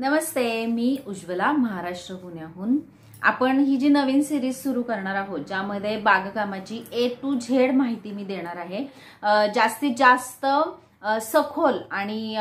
नमस्ते मी उज्ज्वला महाराष्ट्र पुण्याहून आपण ही जी नवीन सिरीज सुरू करणार आहोत ज्यामध्ये बागकामाची ए टू झेड माहिती मी देणार आहे जास्तीत जास्त सखोल आणि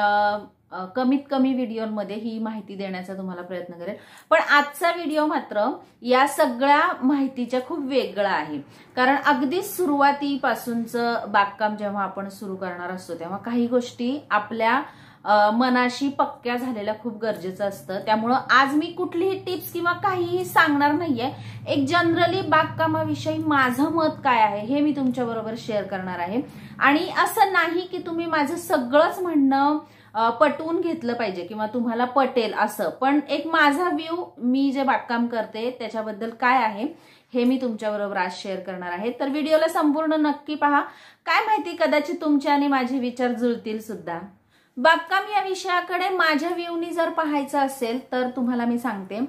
कमीत कमी व्हिडिओमध्ये ही माहिती देण्याचा तुम्हाला प्रयत्न करेल पण आजचा व्हिडिओ मात्र या सगळ्या माहितीच्या खूप वेगळा आहे कारण अगदी सुरुवातीपासूनचं बागकाम जेव्हा आपण सुरू करणार असतो तेव्हा काही गोष्टी आपल्या मनाशी पक्क्या झालेल्या खूप गरजेचं असतं त्यामुळं आज मी कुठलीही टिप्स किंवा काहीही सांगणार नाहीये एक जनरली बागकामाविषयी माझं मत काय आहे हे मी तुमच्याबरोबर शेअर करणार आहे आणि असं नाही की तुम्ही माझं सगळंच म्हणणं पटवून घेतलं पाहिजे किंवा तुम्हाला पटेल असं पण एक माझा व्ह्यू मी जे बागकाम करते त्याच्याबद्दल काय आहे हे मी तुमच्याबरोबर आज शेअर करणार आहे तर व्हिडिओला संपूर्ण नक्की पहा काय माहिती कदाचित तुमचे आणि माझे विचार जुळतील सुद्धा बागकाम या विषयाकडे माझ्या व्ह्यूनी जर पाहायचं असेल तर तुम्हाला मी सांगते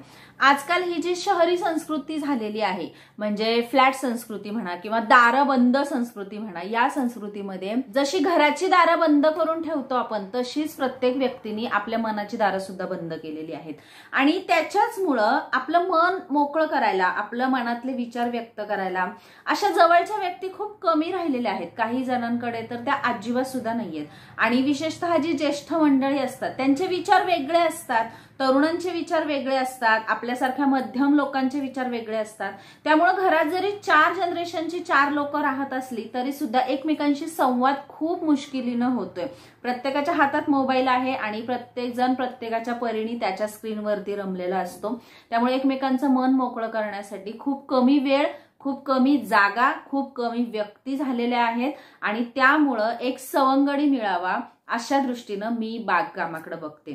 आजकाल ही जी शहरी संस्कृती झालेली आहे म्हणजे फ्लॅट संस्कृती म्हणा किंवा बंद संस्कृती म्हणा या संस्कृतीमध्ये जशी घराची दारं बंद करून ठेवतो आपण तशीच प्रत्येक व्यक्तीने आपल्या मनाची दारं सुद्धा बंद केलेली आहेत आणि त्याच्याचमुळं आपलं मन मोकळं करायला आपलं मनातले विचार व्यक्त करायला अशा जवळच्या व्यक्ती खूप कमी राहिलेल्या आहेत काही जणांकडे तर त्या अजिबात सुद्धा नाहीयेत आणि विशेषतः जी ज्येष्ठ मंडळी असतात त्यांचे विचार वेगळे असतात तरुणांचे विचार वेगळे असतात आपल्यासारख्या मध्यम लोकांचे विचार वेगळे असतात त्यामुळं घरात जरी चार जनरेशनची चार लोक राहत असली तरी सुद्धा एकमेकांशी संवाद खूप मुश्किलीनं होतोय प्रत्येकाच्या हातात मोबाईल आहे आणि प्रत्येक जण प्रत्येकाच्या परिणी त्याच्या स्क्रीनवरती रमलेला असतो त्यामुळे एकमेकांचं मन मोकळं करण्यासाठी खूप कमी वेळ खूप कमी जागा खूप कमी व्यक्ती झालेल्या आहेत आणि त्यामुळं एक सवंगडी मिळावा अशा दृष्टीनं मी बागकामाकडे बघते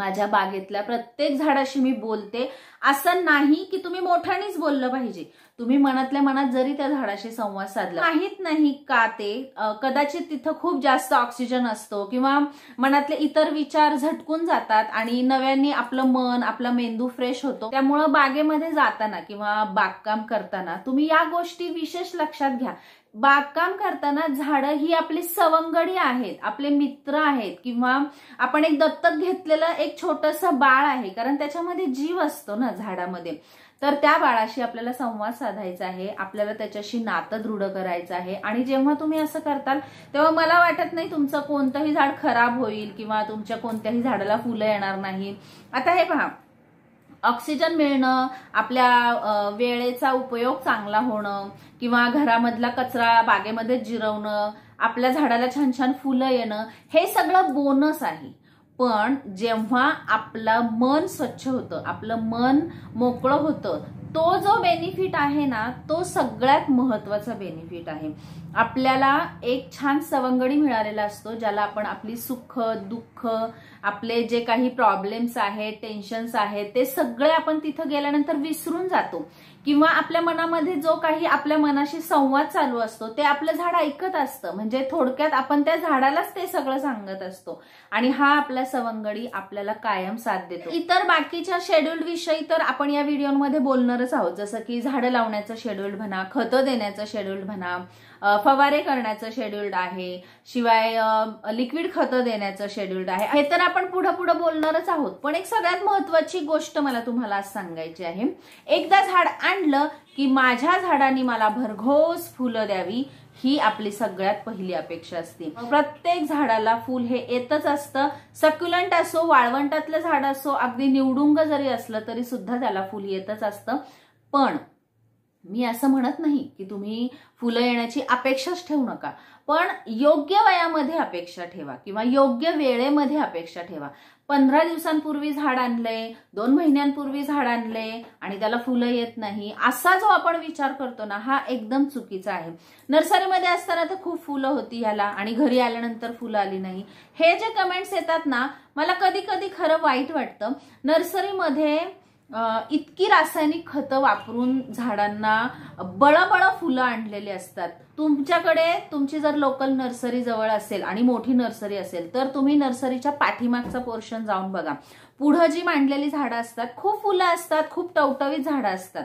माझ्या बागेतल्या प्रत्येक झाडाशी मी बोलते असं नाही की तुम्ही मोठ्यानेच बोललं पाहिजे तुम्ही मनातल्या मनात जरी त्या झाडाशी संवाद साधला माहीत नाही का ते कदाचित तिथं खूप जास्त ऑक्सिजन असतो किंवा मनातले इतर विचार झटकून जातात आणि नव्याने आपलं मन आपला मेंदू फ्रेश होतो त्यामुळं बागेमध्ये जाताना किंवा बागकाम करताना तुम्ही या गोष्टी विशेष लक्षात घ्या बागकाम करताना झाडं ही आपली सवंगडी आहेत आपले मित्र आहेत किंवा आपण एक दत्तक घेतलेलं एक छोटस बाळ आहे कारण त्याच्यामध्ये जीव असतो ना झाडामध्ये तर त्या बाळाशी आपल्याला संवाद साध साधायचं आहे आपल्याला त्याच्याशी नातं दृढ करायचं आहे आणि जेव्हा तुम्ही असं करताल तेव्हा मला वाटत नाही तुमचं कोणतंही झाड खराब होईल किंवा तुमच्या कोणत्याही झाडाला फुलं येणार नाही आता हे पहा ऑक्सिजन मिळणं आपल्या वेळेचा उपयोग चांगला होणं किंवा घरामधला कचरा बागेमध्ये जिरवणं आपल्या झाडाला छान छान फुलं येणं हे सगळं बोनस आहे पण जेव्हा आपलं मन स्वच्छ होतं आपलं मन मोकळं होतं तो जो बेनिफिट आहे ना तो सगळ्यात महत्वाचा बेनिफिट आहे आपल्याला एक छान सवंगडी मिळालेला असतो ज्याला आपण आपली सुख दुःख आपले जे काही प्रॉब्लेम्स आहेत टेन्शन्स आहेत ते सगळे आपण तिथं गेल्यानंतर विसरून जातो किंवा आपल्या मनामध्ये जो काही आपल्या मनाशी संवाद चालू असतो ते आपलं झाड ऐकत असतं म्हणजे थोडक्यात आपण त्या झाडालाच ते सगळं सांगत असतो आणि हा आपल्या सवंगडी आपल्याला कायम साथ देतो इतर बाकीच्या शेड्यूल विषयी तर आपण या व्हिडिओमध्ये बोलणारच आहोत जसं की झाडं लावण्याचं शेड्यूल म्हणा खतं देण्याचं शेड्यूल म्हणा फवारे करण्याचं शेड्युल्ड आहे शिवाय लिक्विड खतं देण्याचं शेड्युल्ड आहे हे तर आपण पुढं पुढं बोलणारच आहोत पण एक सगळ्यात महत्वाची गोष्ट मला तुम्हाला आज सांगायची आहे एकदा झाड मांडलं की माझ्या झाडांनी मला भरघोस फुलं द्यावी ही आपली सगळ्यात पहिली अपेक्षा असते हो. प्रत्येक झाडाला फुल हे येतच असतं सक्युलंट असो वाळवंटातलं झाड असो अगदी निवडुंग जरी असलं तरी सुद्धा त्याला फुल येतच असतं पण मी असं म्हणत नाही की तुम्ही फुलं येण्याची अपेक्षाच ठेवू नका पण योग्य वयामध्ये अपेक्षा ठेवा किंवा योग्य वेळेमध्ये अपेक्षा ठेवा पंधरा दिवसांपूर्वी झाड आणलंय दोन महिन्यांपूर्वी झाड आणलंय आणि त्याला फुलं येत नाही असा जो आपण विचार करतो ना हा एकदम चुकीचा आहे नर्सरीमध्ये असताना तर खूप फुलं होती ह्याला आणि घरी आल्यानंतर फुलं आली नाही हे जे कमेंट्स येतात ना मला कधी कधी खरं वाईट वाटतं नर्सरीमध्ये इतकी रासायनिक खतं वापरून झाडांना बळबळ फुलं आणलेली असतात तुमच्याकडे तुमची जर लोकल नर्सरी जवळ असेल आणि मोठी नर्सरी असेल तर तुम्ही नर्सरीच्या पाठीमागचा पोर्शन जाऊन बघा पुढं जी मांडलेली झाडं असतात खूप फुलं असतात खूप टवटवीत झाडं असतात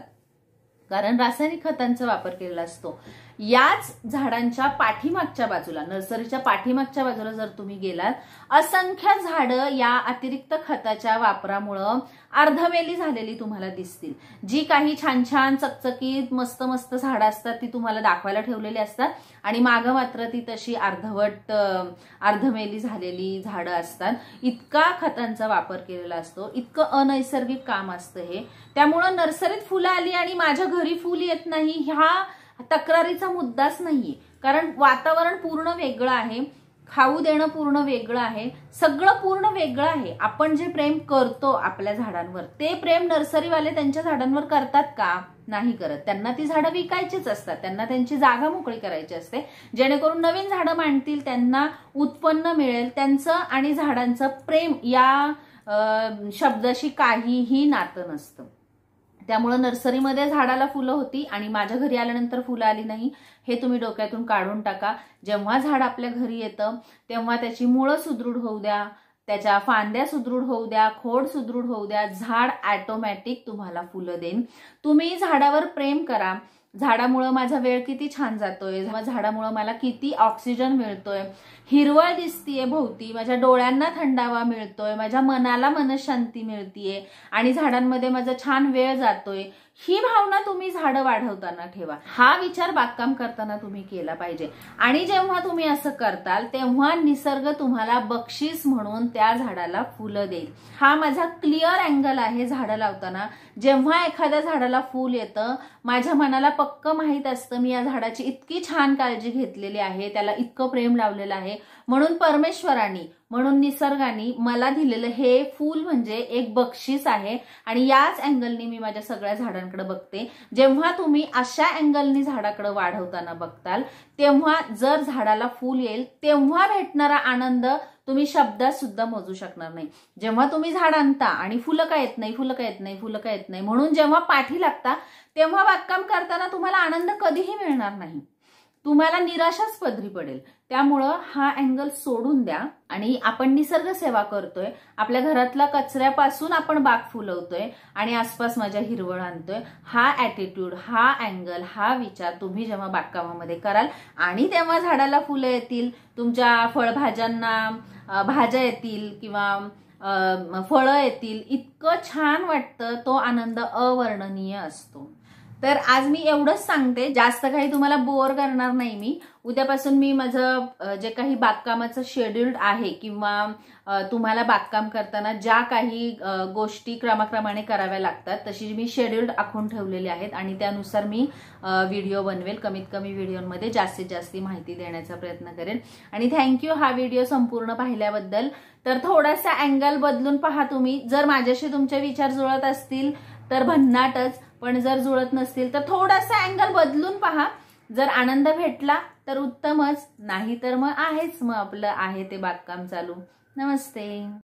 कारण रासायनिक खतांचा वापर केलेला असतो याच झाडांच्या पाठीमागच्या बाजूला नर्सरीच्या पाठीमागच्या बाजूला जर तुम्ही गेलात असंख्य झाडं या अतिरिक्त खताच्या वापरामुळं अर्धमेली झालेली तुम्हाला दिसतील जी काही छान छान चकचकीत मस्त मस्त झाडं असतात ती तुम्हाला दाखवायला ठेवलेली असतात आणि मागं मात्र ती तशी अर्धवट अर्धमेली झालेली झाडं असतात इतका खतांचा वापर केलेला असतो इतकं अनैसर्गिक काम असतं हे त्यामुळं नर्सरीत फुलं आली आणि माझ्या घरी फुल येत नाही ह्या तक्रारीचा मुद्दाच नाहीये कारण वातावरण पूर्ण वेगळं आहे खाऊ देणं पूर्ण वेगळं आहे सगळं पूर्ण वेगळं आहे आपण जे प्रेम करतो आपल्या झाडांवर ते प्रेम नर्सरीवाले त्यांच्या झाडांवर करतात का नाही करत त्यांना ती झाडं विकायचीच असतात त्यांना त्यांची जागा मोकळी करायची असते जेणेकरून नवीन झाडं मांडतील त्यांना उत्पन्न मिळेल त्यांचं आणि झाडांचं प्रेम या शब्दाशी काहीही नातं नसतं त्यामुळं नर्सरीमध्ये झाडाला फुलं होती आणि माझ्या घरी आल्यानंतर फुलं आली नाही हे तुम्ही डोक्यातून काढून टाका जेव्हा झाड आपल्या घरी येतं तेव्हा त्याची मुळं सुदृढ होऊ द्या त्याच्या फांद्या सुदृढ होऊ द्या खोड सुदृढ होऊ द्या झाड ॲटोमॅटिक तुम्हाला फुलं देईन तुम्ही झाडावर प्रेम करा झाडामुळं माझा वेळ किती छान जातोय झाडामुळं मला किती ऑक्सिजन मिळतोय हिरवळ दिसतीये भोवती माझ्या डोळ्यांना थंडावा मिळतोय माझ्या मनाला मनशांती मिळतीये आणि झाडांमध्ये माझा छान वेळ जातोय ही भावना तुम्ही झाडं वाढवताना ठेवा हा विचार बागकाम करताना तुम्ही केला पाहिजे आणि जेव्हा तुम्ही असं करताल तेव्हा निसर्ग तुम्हाला बक्षीस म्हणून त्या झाडाला फुलं देईल हा माझा क्लिअर अँगल आहे झाडं लावताना जेव्हा एखाद्या झाडाला फुल येतं माझ्या मनाला पक्क माहीत असतं मी या झाडाची इतकी छान काळजी घेतलेली आहे त्याला इतकं प्रेम लावलेलं आहे म्हणून परमेश्वरांनी म्हणून निसर्गाने मला दिलेलं हे फूल म्हणजे एक बक्षीस आहे आणि याच अँगलने मी माझ्या सगळ्या झाडांकडे बघते जेव्हा तुम्ही अशा अँगलनी झाडाकडे वाढवताना बघताल तेव्हा जर झाडाला फूल येईल तेव्हा भेटणारा आनंद तुम्ही शब्दात सुद्धा मोजू शकणार नाही जेव्हा तुम्ही झाड आणता आणि फुलं काय येत नाही फुलं काय येत नाही फुलं काय येत नाही म्हणून जेव्हा पाठी लागता तेव्हा बागकाम करताना तुम्हाला आनंद कधीही मिळणार नाही तुम्हाला निराशाच पदरी पडेल त्यामुळं हा अँगल सोडून द्या आणि आपण निसर्ग सेवा करतोय आपल्या घरातल्या कचऱ्यापासून आपण बाग फुलवतोय आणि आसपास माझ्या हिरवळ आणतोय हा ऍटिट्यूड हा अँगल हा विचार तुम्ही जेव्हा बागकामामध्ये कराल आणि तेव्हा झाडाला फुलं येतील तुमच्या फळभाज्यांना भाज्या येतील किंवा फळं येतील इतकं छान वाटतं तो आनंद अवर्णनीय असतो तर आज मी एवढंच सांगते जास्त काही तुम्हाला बोअर करणार नाही मी उद्यापासून मी माझं जे काही बागकामाचं शेड्युल्ड आहे किंवा तुम्हाला बागकाम करताना ज्या काही गोष्टी क्रमाक्रमाने कराव्या लागतात तशी मी शेड्युल्ड आखून ठेवलेली आहेत आणि त्यानुसार मी व्हिडिओ बनवेल कमीत कमी व्हिडिओमध्ये जास्तीत जास्त माहिती देण्याचा प्रयत्न करेन आणि थँक्यू हा व्हिडिओ संपूर्ण पाहिल्याबद्दल तर थोडासा अँगल बदलून पहा तुम्ही जर माझ्याशी तुमचे विचार जुळत असतील तर भन्नाटच पण जर जुळत नसतील तर थोडासा अँगल बदलून पहा जर आनंद भेटला तर उत्तमच नाही तर मग आहेच मग आपलं आहे ते बागकाम चालू नमस्ते